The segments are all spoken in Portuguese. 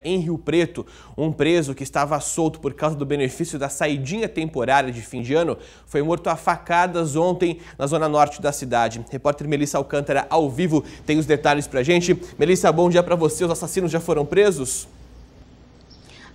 Em Rio Preto, um preso que estava solto por causa do benefício da saidinha temporária de fim de ano foi morto a facadas ontem na zona norte da cidade. Repórter Melissa Alcântara, ao vivo, tem os detalhes pra gente. Melissa, bom dia para você. Os assassinos já foram presos?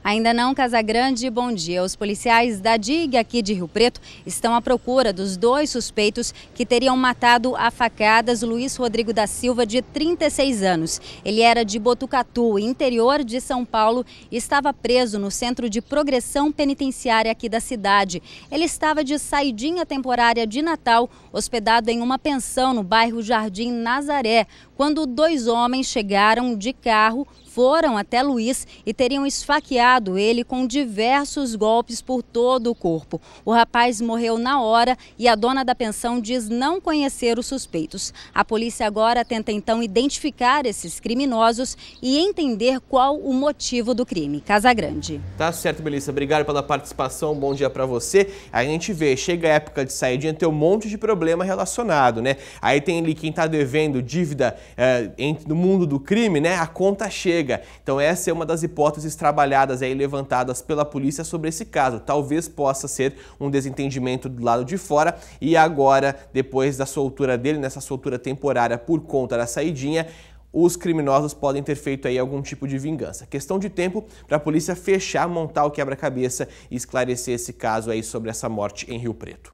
Ainda não, Casagrande, bom dia. Os policiais da DIG aqui de Rio Preto estão à procura dos dois suspeitos que teriam matado a facadas Luiz Rodrigo da Silva, de 36 anos. Ele era de Botucatu, interior de São Paulo, e estava preso no Centro de Progressão Penitenciária aqui da cidade. Ele estava de saidinha temporária de Natal, hospedado em uma pensão no bairro Jardim Nazaré, quando dois homens chegaram de carro, foram até Luiz e teriam esfaqueado acertado ele com diversos golpes por todo o corpo. O rapaz morreu na hora e a dona da pensão diz não conhecer os suspeitos. A polícia agora tenta então identificar esses criminosos e entender qual o motivo do crime. Casa Grande. Tá certo, Melissa. Obrigado pela participação. Bom dia para você. A gente vê, chega a época de saída, tem um monte de problema relacionado, né? Aí tem ali quem tá devendo dívida é, no mundo do crime, né? A conta chega. Então essa é uma das hipóteses trabalhadas aí levantadas pela polícia sobre esse caso. Talvez possa ser um desentendimento do lado de fora e agora, depois da soltura dele, nessa soltura temporária por conta da saidinha, os criminosos podem ter feito aí algum tipo de vingança. Questão de tempo para a polícia fechar, montar o quebra-cabeça e esclarecer esse caso aí sobre essa morte em Rio Preto.